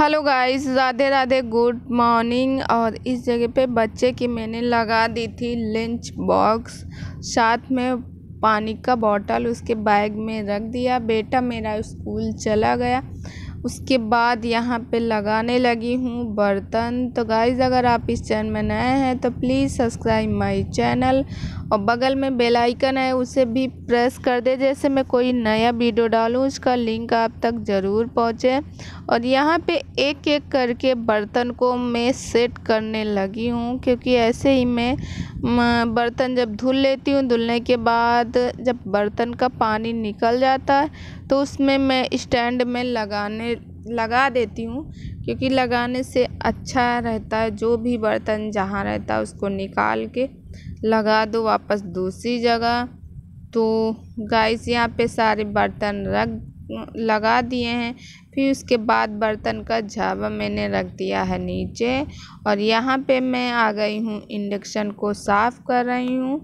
hello guys Radhe Radhe good morning और इस जगह पे बच्चे की मैंने लगा दी थी लंच बॉक्स साथ में पानी का बॉटल उसके बैग में रख दिया बेटा मेरा स्कूल चला गया उसके बाद यहाँ पे लगाने लगी हूँ बर्तन तो गाइज अगर आप इस चैनल में नए हैं तो प्लीज़ सब्सक्राइब माय चैनल और बगल में बेल आइकन है उसे भी प्रेस कर दे जैसे मैं कोई नया वीडियो डालूँ उसका लिंक आप तक ज़रूर पहुँचे और यहाँ पे एक एक करके बर्तन को मैं सेट करने लगी हूँ क्योंकि ऐसे ही मैं बर्तन जब धुल लेती हूँ धुलने के बाद जब बर्तन का पानी निकल जाता है तो उसमें मैं स्टैंड में लगाने लगा देती हूँ क्योंकि लगाने से अच्छा रहता है जो भी बर्तन जहाँ रहता है उसको निकाल के लगा दो वापस दूसरी जगह तो गाइस यहाँ पे सारे बर्तन रख लगा दिए हैं फिर उसके बाद बर्तन का झावा मैंने रख दिया है नीचे और यहाँ पे मैं आ गई हूँ इंडक्शन को साफ़ कर रही हूँ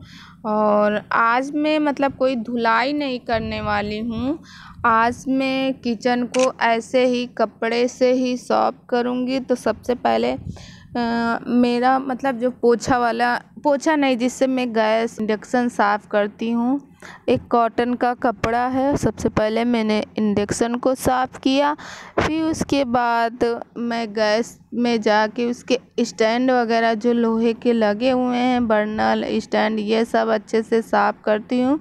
और आज मैं मतलब कोई धुलाई नहीं करने वाली हूँ आज मैं किचन को ऐसे ही कपड़े से ही सॉफ करूँगी तो सबसे पहले मेरा मतलब जो पोछा वाला पोछा नहीं जिससे मैं गैस इंडक्सन साफ़ करती हूँ एक कॉटन का कपड़ा है सबसे पहले मैंने इंडक्सन को साफ़ किया फिर उसके बाद मैं गैस में जाके उसके स्टैंड वगैरह जो लोहे के लगे हुए हैं बर्नल स्टैंड ये सब अच्छे से साफ़ करती हूँ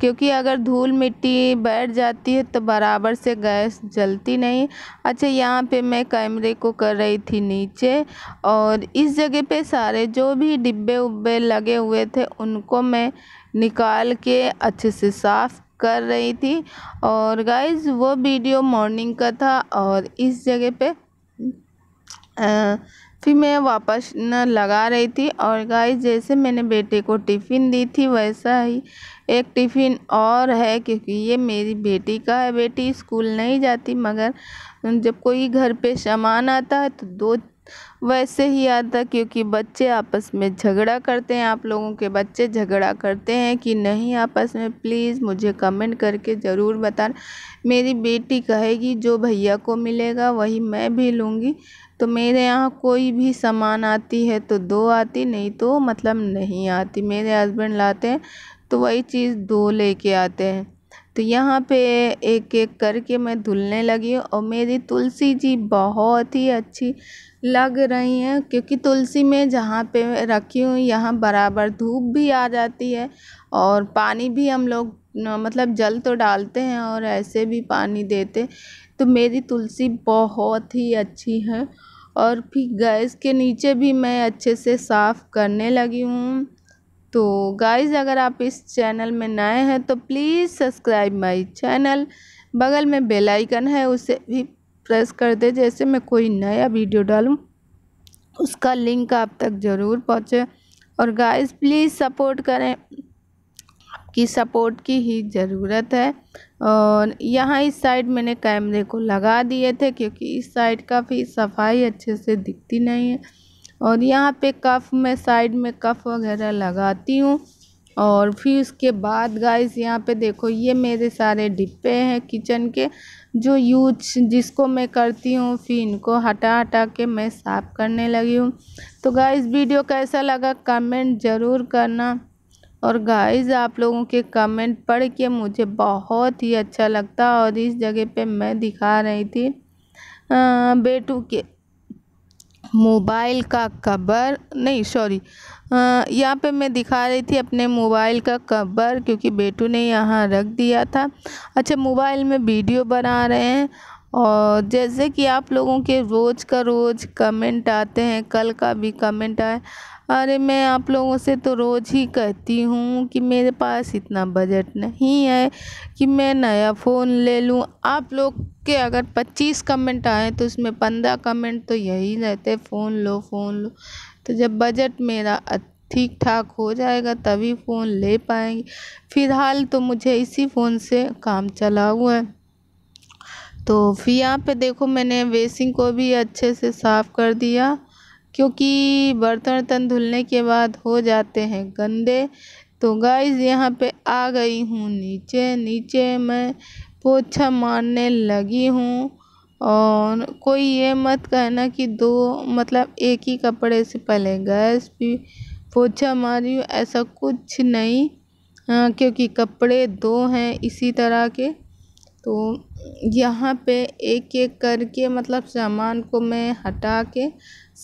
क्योंकि अगर धूल मिट्टी बैठ जाती है तो बराबर से गैस जलती नहीं अच्छा यहाँ पे मैं कैमरे को कर रही थी नीचे और इस जगह पे सारे जो भी डिब्बे उब्बे लगे हुए थे उनको मैं निकाल के अच्छे से साफ़ कर रही थी और गाइज वो वीडियो मॉर्निंग का था और इस जगह पे आ, फिर मैं वापस न लगा रही थी और गाइस जैसे मैंने बेटे को टिफ़िन दी थी वैसा ही एक टिफ़िन और है क्योंकि ये मेरी बेटी का है बेटी स्कूल नहीं जाती मगर जब कोई घर पे सामान आता है तो दो वैसे ही आता क्योंकि बच्चे आपस में झगड़ा करते हैं आप लोगों के बच्चे झगड़ा करते हैं कि नहीं आपस में प्लीज़ मुझे कमेंट करके ज़रूर बता मेरी बेटी कहेगी जो भैया को मिलेगा वही मैं भी लूँगी तो मेरे यहाँ कोई भी सामान आती है तो दो आती नहीं तो मतलब नहीं आती मेरे हस्बैंड लाते हैं तो वही चीज़ दो लेके आते हैं तो यहाँ पे एक एक करके मैं धुलने लगी हूँ और मेरी तुलसी जी बहुत ही अच्छी लग रही हैं क्योंकि तुलसी में जहाँ पे रखी हूँ यहाँ बराबर धूप भी आ जाती है और पानी भी हम लोग मतलब जल तो डालते हैं और ऐसे भी पानी देते तो मेरी तुलसी बहुत ही अच्छी है और फिर गैस के नीचे भी मैं अच्छे से साफ़ करने लगी हूँ तो गाइज़ अगर आप इस चैनल में नए हैं तो प्लीज़ सब्सक्राइब माई चैनल बगल में बेल आइकन है उसे भी प्रेस कर दे जैसे मैं कोई नया वीडियो डालूँ उसका लिंक आप तक ज़रूर पहुँचे और गाइस प्लीज़ सपोर्ट करें आपकी सपोर्ट की ही ज़रूरत है और यहाँ इस साइड मैंने कैमरे को लगा दिए थे क्योंकि इस साइड का भी सफाई अच्छे से दिखती नहीं है और यहाँ पे कफ में साइड में कफ वगैरह लगाती हूँ और फिर उसके बाद गाइस यहाँ पे देखो ये मेरे सारे डिब्बे हैं किचन के जो यूज जिसको मैं करती हूँ फिर इनको हटा हटा के मैं साफ़ करने लगी हूँ तो गाइस वीडियो कैसा लगा कमेंट ज़रूर करना और गाइस आप लोगों के कमेंट पढ़ के मुझे बहुत ही अच्छा लगता और इस जगह पे मैं दिखा रही थी बेटू के मोबाइल का कबर नहीं सॉरी यहाँ पे मैं दिखा रही थी अपने मोबाइल का कबर क्योंकि बेटू ने यहाँ रख दिया था अच्छा मोबाइल में वीडियो बना रहे हैं और जैसे कि आप लोगों के रोज़ का रोज़ कमेंट आते हैं कल का भी कमेंट आए अरे मैं आप लोगों से तो रोज़ ही कहती हूँ कि मेरे पास इतना बजट नहीं है कि मैं नया फ़ोन ले लूँ आप लोग के अगर 25 कमेंट आए तो उसमें 15 कमेंट तो यही रहते फ़ोन लो फ़ोन लो तो जब बजट मेरा ठीक ठाक हो जाएगा तभी फ़ोन ले पाएंगे फ़िलहाल तो मुझे इसी फ़ोन से काम चला हुआ है तो फिर यहाँ पे देखो मैंने वेसिंग को भी अच्छे से साफ़ कर दिया क्योंकि बर्तन वर्तन धुलने के बाद हो जाते हैं गंदे तो गाइज़ यहाँ पे आ गई हूँ नीचे नीचे मैं पोछा मारने लगी हूँ और कोई ये मत कहना कि दो मतलब एक ही कपड़े से पहले गैस भी पोछा मारी हूँ ऐसा कुछ नहीं हाँ क्योंकि कपड़े दो हैं इसी तरह के तो यहाँ पे एक एक करके मतलब सामान को मैं हटा के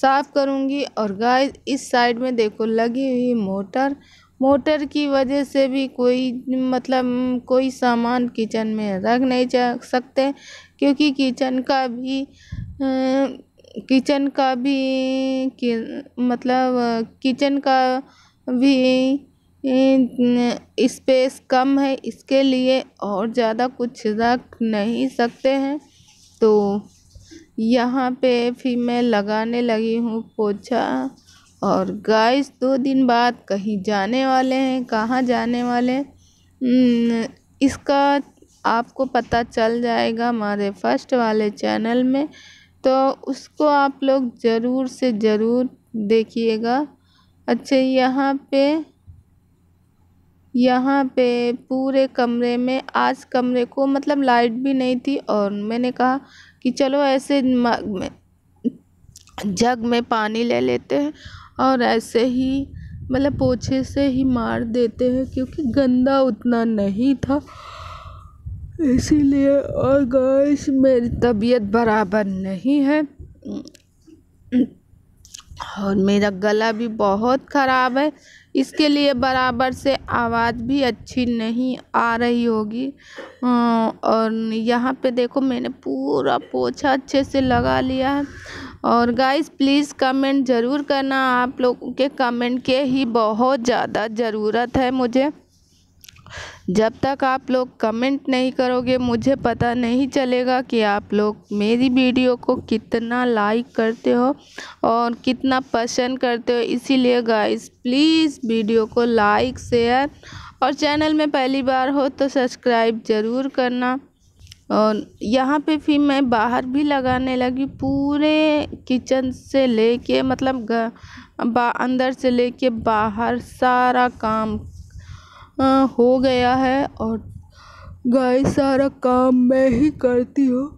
साफ़ करूँगी और गाय इस साइड में देखो लगी हुई मोटर मोटर की वजह से भी कोई मतलब कोई सामान किचन में रख नहीं जा सकते क्योंकि किचन का भी किचन का भी कि, मतलब किचन का भी स्पेस कम है इसके लिए और ज़्यादा कुछ रख नहीं सकते हैं तो यहाँ पे फिर मैं लगाने लगी हूँ पोछा और गाइस दो दिन बाद कहीं जाने वाले हैं कहाँ जाने वाले इसका आपको पता चल जाएगा हमारे फर्स्ट वाले चैनल में तो उसको आप लोग ज़रूर से ज़रूर देखिएगा अच्छा यहाँ पे यहाँ पे पूरे कमरे में आज कमरे को मतलब लाइट भी नहीं थी और मैंने कहा कि चलो ऐसे जग में पानी ले लेते हैं और ऐसे ही मतलब पोछे से ही मार देते हैं क्योंकि गंदा उतना नहीं था इसीलिए और गैस मेरी तबीयत बराबर नहीं है और मेरा गला भी बहुत ख़राब है इसके लिए बराबर से आवाज़ भी अच्छी नहीं आ रही होगी और यहाँ पे देखो मैंने पूरा पोछा अच्छे से लगा लिया है और गाइस प्लीज़ कमेंट ज़रूर करना आप लोगों के कमेंट के ही बहुत ज़्यादा ज़रूरत है मुझे जब तक आप लोग कमेंट नहीं करोगे मुझे पता नहीं चलेगा कि आप लोग मेरी वीडियो को कितना लाइक करते हो और कितना पसंद करते हो इसीलिए गाइस प्लीज़ वीडियो को लाइक शेयर और चैनल में पहली बार हो तो सब्सक्राइब ज़रूर करना और यहाँ पे फिर मैं बाहर भी लगाने लगी पूरे किचन से लेके मतलब अंदर से लेके बाहर सारा काम हो गया है और गाय सारा काम मैं ही करती हूँ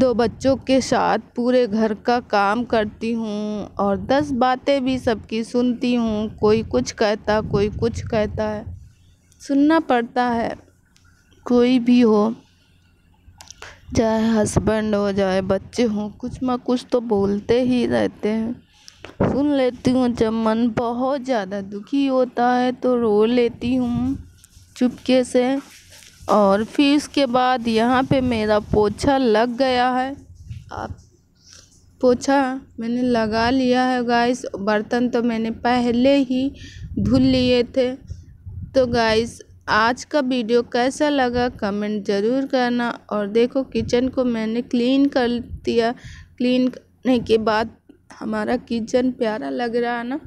दो बच्चों के साथ पूरे घर का काम करती हूँ और दस बातें भी सबकी सुनती हूँ कोई कुछ कहता कोई कुछ कहता है सुनना पड़ता है कोई भी हो चाहे हस्बैंड हो चाहे बच्चे हों कुछ ना कुछ तो बोलते ही रहते हैं सुन लेती हूँ जब मन बहुत ज़्यादा दुखी होता है तो रो लेती हूँ चुपके से और फिर उसके बाद यहाँ पे मेरा पोछा लग गया है आप पोछा मैंने लगा लिया है गाइस बर्तन तो मैंने पहले ही धुल लिए थे तो गाइस आज का वीडियो कैसा लगा कमेंट ज़रूर करना और देखो किचन को मैंने क्लीन कर दिया क्लीन करने के बाद हमारा किचन प्यारा लग रहा है ना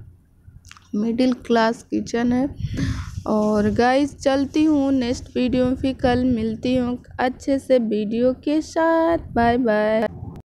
मिडिल क्लास किचन है और गाइस चलती हूँ नेक्स्ट वीडियो में फिर कल मिलती हूँ अच्छे से वीडियो के साथ बाय बाय